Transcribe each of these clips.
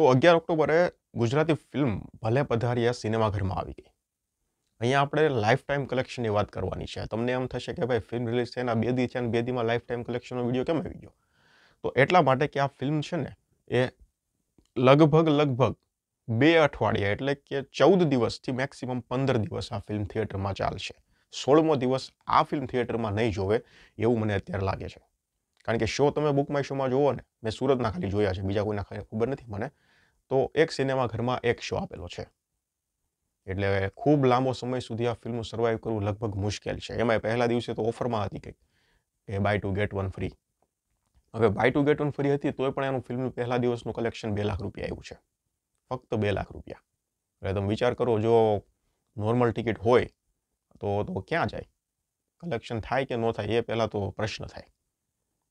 તો અગિયાર ઓક્ટોબરે ગુજરાતી ફિલ્મ ભલે પધાર્યા સિનેમાઘરમાં આવી ગઈ અહીંયા આપણે લાઈફ ટાઈમ કલેક્શનની વાત કરવાની છે તમને એમ થશે કે ભાઈ ફિલ્મ રિલીઝ થયાના બે દી છે અને બે દીમાં લાઈફ ટાઈમ કલેક્શનનો વિડીયો કેમ આવી ગયો તો એટલા માટે કે આ ફિલ્મ છે ને એ લગભગ લગભગ બે અઠવાડિયા એટલે કે ચૌદ દિવસથી મેક્સિમમ પંદર દિવસ આ ફિલ્મ થિયેટરમાં ચાલશે સોળમો દિવસ આ ફિલ્મ થિયેટરમાં નહીં જોવે એવું મને અત્યારે લાગે છે કારણ કે શો તમે બુક માય શોમાં જુઓ ને મેં સુરતના ખાલી જોયા છે બીજા કોઈના ખબર નથી મને તો એક સિનેમાઘરમાં એક શો આપેલો છે એટલે ખૂબ લાંબો સમય સુધી આ ફિલ્મ સર્વાઈવ કરવું લગભગ મુશ્કેલ છે એમાં પહેલા દિવસે તો ઓફરમાં હતી કંઈક કે buy two get one free હવે buy two get one free હતી તોય પણ એનું ફિલ્મનું પહેલા દિવસનું કલેક્શન બે લાખ રૂપિયા આવ્યું છે ફક્ત બે લાખ રૂપિયા એટલે તમે વિચાર કરો જો નોર્મલ ટિકિટ હોય તો તો ક્યાં જાય કલેક્શન થાય કે ન થાય એ પહેલાં તો પ્રશ્ન થાય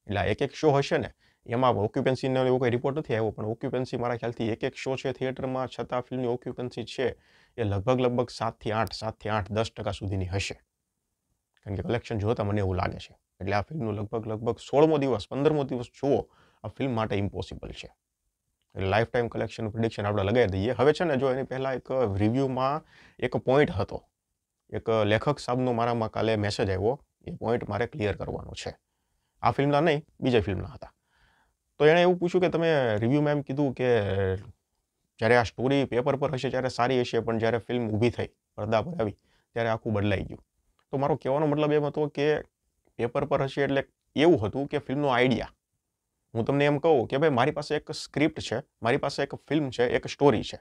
એટલે એક એક શો હશે ને એમાં ઓક્યુપન્સીનો એવો કોઈ રિપોર્ટ નથી આવ્યો પણ ઓક્યુપન્સી મારા ખ્યાલથી એક એક શો છે થિયેટરમાં છતાં ફિલ્મની ઓક્યુપન્સી છે એ લગભગ લગભગ સાતથી આઠ સાતથી આઠ દસ ટકા સુધીની હશે કારણ કે કલેક્શન જોતા મને એવું લાગે છે એટલે આ ફિલ્મનું લગભગ લગભગ સોળમો દિવસ પંદરમો દિવસ જુઓ આ ફિલ્મ માટે ઇમ્પોસિબલ છે એટલે લાઈફ ટાઈમ કલેક્શન પ્રિડિક્શન આપણે લગાવી દઈએ હવે છે ને જો એની પહેલાં એક રિવ્યૂમાં એક પોઈન્ટ હતો એક લેખક સાહેબનો મારામાં કાલે મેસેજ આવ્યો એ પોઈન્ટ મારે ક્લિયર કરવાનો છે આ ફિલ્મના નહીં બીજા ફિલ્મના હતા તો એણે એવું પૂછ્યું કે તમે રિવ્યુમાં એમ કીધું કે જ્યારે આ સ્ટોરી પેપર પર હશે ત્યારે સારી હશે પણ જ્યારે ફિલ્મ ઊભી થઈ પડદા પર આવી ત્યારે આખું બદલાઈ ગયું તો મારો કહેવાનો મતલબ એમ હતો કે પેપર પર હશે એટલે એવું હતું કે ફિલ્મનો આઈડિયા હું તમને એમ કહું કે ભાઈ મારી પાસે એક સ્ક્રિપ્ટ છે મારી પાસે એક ફિલ્મ છે એક સ્ટોરી છે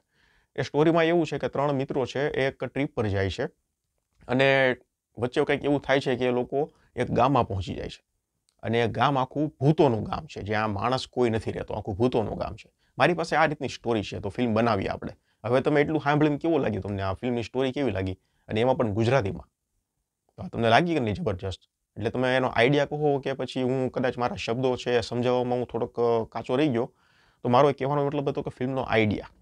એ સ્ટોરીમાં એવું છે કે ત્રણ મિત્રો છે એ એક ટ્રીપ પર જાય છે અને વચ્ચે કંઈક એવું થાય છે કે એ લોકો એક ગામમાં પહોંચી જાય છે અને ગામ આખું ભૂતોનું ગામ છે જ્યાં માણસ કોઈ નથી રહેતો આખું ભૂતોનું ગામ છે મારી પાસે આ રીતની સ્ટોરી છે તો ફિલ્મ બનાવી આપણે હવે તમે એટલું સાંભળીને કેવું લાગ્યું તમને આ ફિલ્મની સ્ટોરી કેવી લાગી અને એમાં પણ ગુજરાતીમાં તો તમને લાગી કે નહીં જબરજસ્ત એટલે તમે એનો આઈડિયા કહો કે પછી હું કદાચ મારા શબ્દો છે સમજાવવામાં હું થોડોક કાચો રહી ગયો તો મારો કહેવાનો મતલબ હતો કે ફિલ્મનો આઈડિયા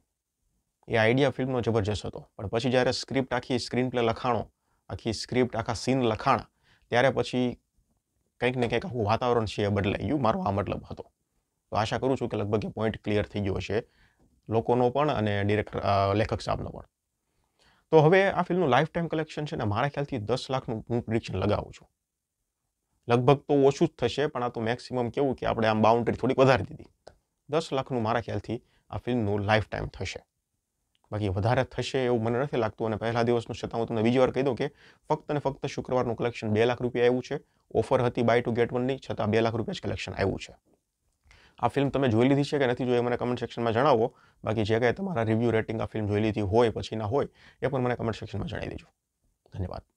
એ આઈડિયા ફિલ્મનો જબરજસ્ત હતો પણ પછી જ્યારે સ્ક્રિપ્ટ આખી સ્ક્રીન પ્લે લખાણો આખી સ્ક્રિપ્ટ આખા સીન લખાણા ત્યારે પછી કંઈક ને કંઈક આખું વાતાવરણ છે બદલાઈ ગયું મારો આ મતલબ હતો તો આશા કરું છું કે લગભગ એ પોઈન્ટ ક્લિયર થઈ ગયો છે લોકોનો પણ અને ડિરેક્ટર લેખક સાહેબનો પણ તો હવે આ ફિલ્મનું લાઈફ ટાઈમ કલેક્શન છે ને મારા ખ્યાલથી દસ લાખનું હું પ્રિડિક્શન લગાવું છું લગભગ તો ઓછું જ થશે પણ આ તો મેક્સિમમ કેવું કે આપણે આમ બાઉન્ડ્રી થોડીક વધારી દીધી દસ લાખનું મારા ખ્યાલથી આ ફિલ્મનું લાઈફ ટાઈમ થશે બાકી વધારે થશે એવું મને નથી લાગતું અને પહેલા દિવસનું છતાં હું તમને બીજી વાર કહી દઉં કે ફક્ત અને ફક્ત શુક્રવારનું કલેક્શન બે લાખ રૂપિયા આવ્યું છે ઓફર હતી બાય ટુ ગેટ વનની છતાં બે લાખ રૂપિયા જ કલેક્શન આવ્યું છે આ ફિલ્મ તમે જોઈ લીધી છે કે નથી જોઈ મને કમેન્ટ સેક્શનમાં જણાવો બાકી જે કાંઈ તમારા રિવ્યૂ રેટિંગ આ ફિલ્મ જોઈ લીધી હોય પછી ના હોય એ પણ મને કમેન્ટ સેક્શનમાં જણાવી દેજો ધન્યવાદ